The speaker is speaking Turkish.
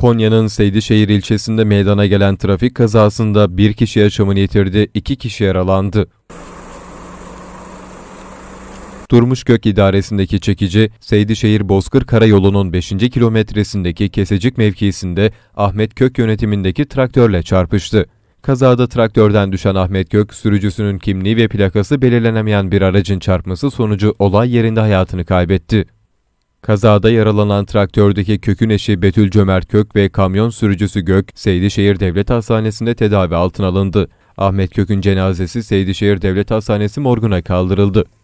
Konya'nın Seydişehir ilçesinde meydana gelen trafik kazasında bir kişi yaşamını yitirdi, iki kişi yaralandı. Durmuşgök idaresindeki çekici, Seydişehir Bozkır Karayolu'nun 5. kilometresindeki kesecik mevkisinde Ahmet Kök yönetimindeki traktörle çarpıştı. Kazada traktörden düşen Ahmet Kök, sürücüsünün kimliği ve plakası belirlenemeyen bir aracın çarpması sonucu olay yerinde hayatını kaybetti. Kazada yaralanan traktördeki kökün eşi Betül Cömert Kök ve kamyon sürücüsü Gök, Seydişehir Devlet Hastanesi'nde tedavi altına alındı. Ahmet Kök'ün cenazesi Seydişehir Devlet Hastanesi morguna kaldırıldı.